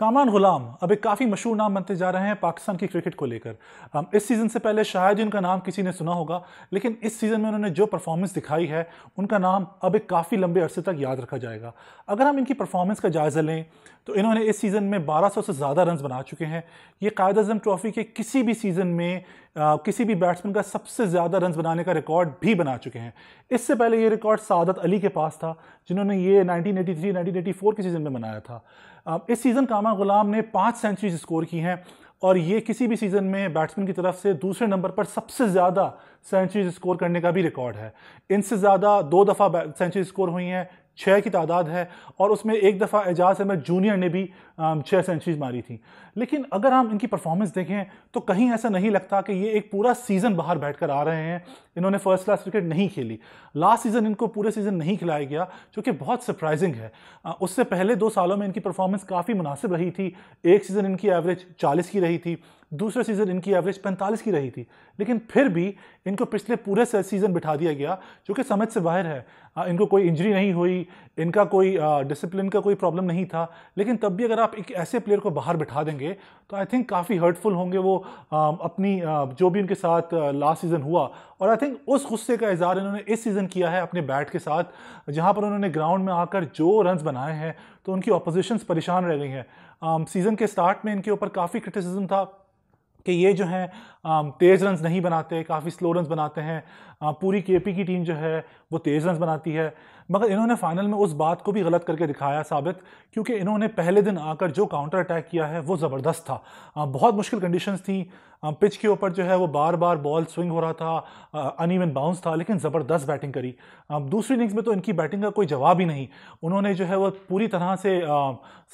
कामान गुलाम अब एक काफ़ी मशहूर नाम बनते जा रहे हैं पाकिस्तान की क्रिकेट को लेकर इस सीज़न से पहले शायद उनका नाम किसी ने सुना होगा लेकिन इस सीज़न में उन्होंने जो परफॉर्मेंस दिखाई है उनका नाम अब एक काफ़ी लंबे अरसे तक याद रखा जाएगा अगर हम इनकी परफॉर्मेंस का जायज़ा लें तो इन्होंने इस सीज़न में 1200 से ज़्यादा रन बना चुके हैं ये कायद अजम ट्रॉफ़ी के किसी भी सीज़न में किसी भी बैट्समैन का सबसे ज़्यादा रन बनाने का रिकॉर्ड भी बना चुके हैं इससे पहले ये रिकॉर्ड सादत अली के पास था जिन्होंने ये 1983, 1984 के सीज़न में बनाया था इस सीज़न कामा गुलाम ने पाँच सेंचुरीज स्कोर की हैं और ये किसी भी सीज़न में बैट्समैन की तरफ से दूसरे नंबर पर सबसे ज़्यादा सेंचुरी स्कोर करने का भी रिकॉर्ड है इनसे ज़्यादा दो दफ़ा सेंचुरी स्कोर हुई हैं छः की तादाद है और उसमें एक दफ़ा एजाज अहमद जूनियर ने भी छः सेंचुरीज मारी थी लेकिन अगर हम इनकी परफॉर्मेंस देखें तो कहीं ऐसा नहीं लगता कि ये एक पूरा सीज़न बाहर बैठकर आ रहे हैं इन्होंने फर्स्ट क्लास क्रिकेट नहीं खेली लास्ट सीज़न इनको पूरे सीज़न नहीं खिलाया गया जो कि बहुत सरप्राइजिंग है उससे पहले दो सालों में इनकी परफॉर्मेंस काफ़ी मुनासिब रही थी एक सीज़न इनकी एवरेज चालीस की रही थी दूसरा सीज़न इनकी एवरेज 45 की रही थी लेकिन फिर भी इनको पिछले पूरे सीज़न बिठा दिया गया जो कि समझ से बाहर है इनको कोई इंजरी नहीं हुई इनका कोई डिसिप्लिन का कोई प्रॉब्लम नहीं था लेकिन तब भी अगर आप एक ऐसे प्लेयर को बाहर बिठा देंगे तो आई थिंक काफ़ी हर्टफुल होंगे वो अपनी जो भी उनके साथ लास्ट सीज़न हुआ और आई थिंक उस गुस्से का इजहार इन्होंने इस सीज़न किया है अपने बैट के साथ जहाँ पर उन्होंने ग्राउंड में आकर जो रन बनाए हैं तो उनकी अपोजिशंस परेशान रह गई हैं सीज़न के स्टार्ट में इनके ऊपर काफ़ी क्रिटिसिज्म था कि ये जो है तेज़ रन नहीं बनाते काफ़ी स्लो रन बनाते हैं पूरी के की टीम जो है वो तेज़ रन बनाती है मगर इन्होंने फाइनल में उस बात को भी गलत करके दिखाया साबित क्योंकि इन्होंने पहले दिन आकर जो काउंटर अटैक किया है वो ज़बरदस्त था बहुत मुश्किल कंडीशंस थी पिच के ऊपर जो है वो बार बार बॉल स्विंग हो रहा था अन बाउंस था लेकिन ज़बरदस्त बैटिंग करी दूसरी इनिंग्स में तो इनकी बैटिंग का कोई जवाब ही नहीं उन्होंने जो है वो पूरी तरह से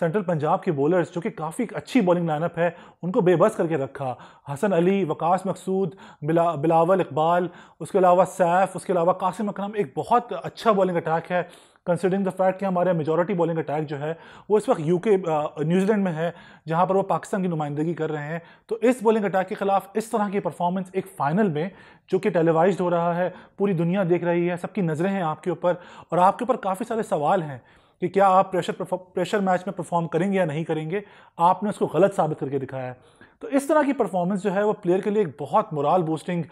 सेंट्रल पंजाब के बॉलर्स जो कि काफ़ी अच्छी बॉलिंग लाइनअप है उनको बेबस करके रखा हसन अली वकास मकसूद बिला, बिलावल इकबाल उसके अलावा सैफ उसके अलावा कासिम अक्रम एक बहुत अच्छा बॉलिंग अटैक अटैक है कंसिडरिंग द फैक्ट कि हमारे मेजोरिटी बॉलिंग अटैक जो है वो इस वक्त यूके न्यूजीलैंड में है जहां पर वो पाकिस्तान की नुमाइंदगी कर रहे हैं तो इस बॉलिंग अटैक के खिलाफ इस तरह की परफॉर्मेंस एक फाइनल में जो कि टेलीवाइज हो रहा है पूरी दुनिया देख रही है सबकी नज़रें हैं आपके ऊपर और आपके ऊपर काफ़ी सारे सवाल हैं कि क्या आप प्रेशर प्रेशर मैच में परफॉर्म करेंगे या नहीं करेंगे आपने उसको गलत साबित करके दिखाया है तो इस तरह की परफॉर्मेंस जो है वो प्लेयर के लिए एक बहुत मोरल बूस्टिंग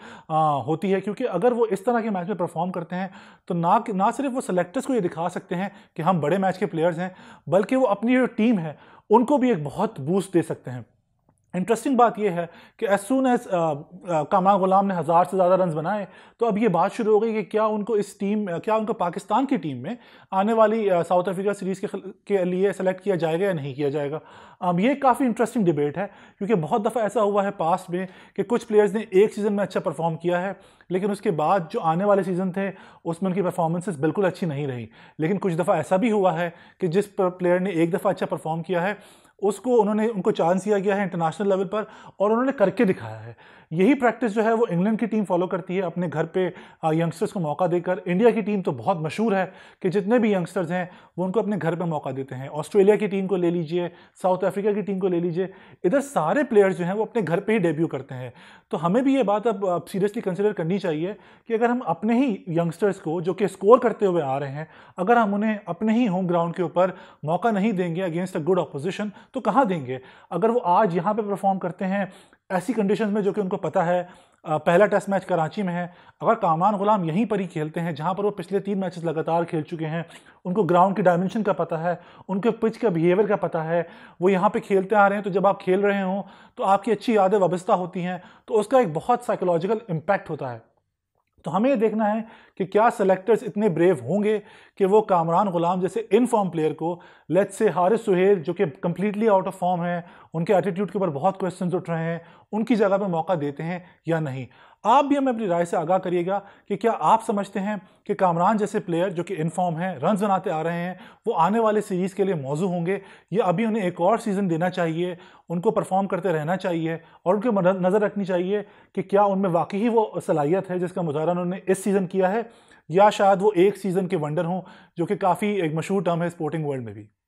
होती है क्योंकि अगर वो इस तरह के मैच में परफॉर्म करते हैं तो ना ना सिर्फ वो सेलेक्टर्स को ये दिखा सकते हैं कि हम बड़े मैच के प्लेयर्स हैं बल्कि वो अपनी जो टीम है उनको भी एक बहुत बूस्ट दे सकते हैं इंटरेस्टिंग बात यह है कि as soon as Kamran Ghulam ने हज़ार से ज़्यादा रन बनाए तो अब ये बात शुरू हो गई कि क्या उनको इस टीम uh, क्या उनको पाकिस्तान की टीम में आने वाली साउथ अफ्रीका सीरीज़ के के लिए सेलेक्ट किया जाएगा या नहीं किया जाएगा अब ये काफ़ी इंटरेस्टिंग डिबेट है क्योंकि बहुत दफ़ा ऐसा हुआ है पास्ट में कि कुछ प्लेयर्स ने एक सीज़न में अच्छा परफॉर्म किया है लेकिन उसके बाद जो आने वाले सीज़न थे उसमें उनकी परफॉर्मेंसेस बिल्कुल अच्छी नहीं रही लेकिन कुछ दफ़ा ऐसा भी हुआ है कि जिस प्लेयर ने एक दफ़ा अच्छा परफॉर्म किया है उसको उन्होंने उनको चांस दिया गया है इंटरनेशनल लेवल पर और उन्होंने करके दिखाया है यही प्रैक्टिस जो है वो इंग्लैंड की टीम फॉलो करती है अपने घर पे यंगस्टर्स को मौका देकर इंडिया की टीम तो बहुत मशहूर है कि जितने भी यंगस्टर्स हैं वो उनको अपने घर पे मौका देते हैं ऑस्ट्रेलिया की टीम को ले लीजिए साउथ अफ्रीका की टीम को ले लीजिए इधर सारे प्लेयर्स जो हैं वो अपने घर पर ही डेब्यू करते हैं तो हमें भी ये बात अब सीरियसली कंसिडर करनी चाहिए कि अगर हम अपने ही यंगस्टर्स को जो कि स्कोर करते हुए आ रहे हैं अगर हम उन्हें अपने ही होम ग्राउंड के ऊपर मौका नहीं देंगे अगेंस्ट अ गुड अपोजिशन तो कहाँ देंगे अगर वो आज यहाँ पे परफॉर्म करते हैं ऐसी कंडीशन में जो कि उनको पता है पहला टेस्ट मैच कराची में है अगर कामान गुलाम यहीं पर ही खेलते हैं जहाँ पर वो पिछले तीन मैचेस लगातार खेल चुके हैं उनको ग्राउंड की डायमेंशन का पता है उनके पिच का बिहेवियर का पता है वो यहाँ पे खेलते आ रहे हैं तो जब आप खेल रहे हों तो आपकी अच्छी यादें वाबस्ता होती हैं तो उसका एक बहुत साइकोलॉजिकल इम्पैक्ट होता है तो हमें यह देखना है कि क्या सेलेक्टर्स इतने ब्रेव होंगे कि वो कामरान गुलाम जैसे इन फॉर्म प्लेयर को लेट्स से हारिस सुहेल जो कि कम्प्लीटली आउट ऑफ फॉर्म है उनके एटीट्यूड के ऊपर बहुत क्वेश्चन उठ रहे हैं उनकी जगह पर मौका देते हैं या नहीं आप भी हमें अपनी राय से आगाह करिएगा कि क्या आप समझते हैं कि कामरान जैसे प्लेयर जो कि इनफॉर्म हैं रन बनाते आ रहे हैं वो आने वाले सीरीज़ के लिए मौजू होंगे या अभी उन्हें एक और सीज़न देना चाहिए उनको परफॉर्म करते रहना चाहिए और उनके नज़र रखनी चाहिए कि क्या उनमें वाकई ही वो सलाहियत है जिसका मुजाहरा उन्होंने इस सीज़न किया है या शायद वो एक सीज़न के वंडर हों जो कि काफ़ी एक मशहूर टर्म है स्पोर्टिंग वर्ल्ड में भी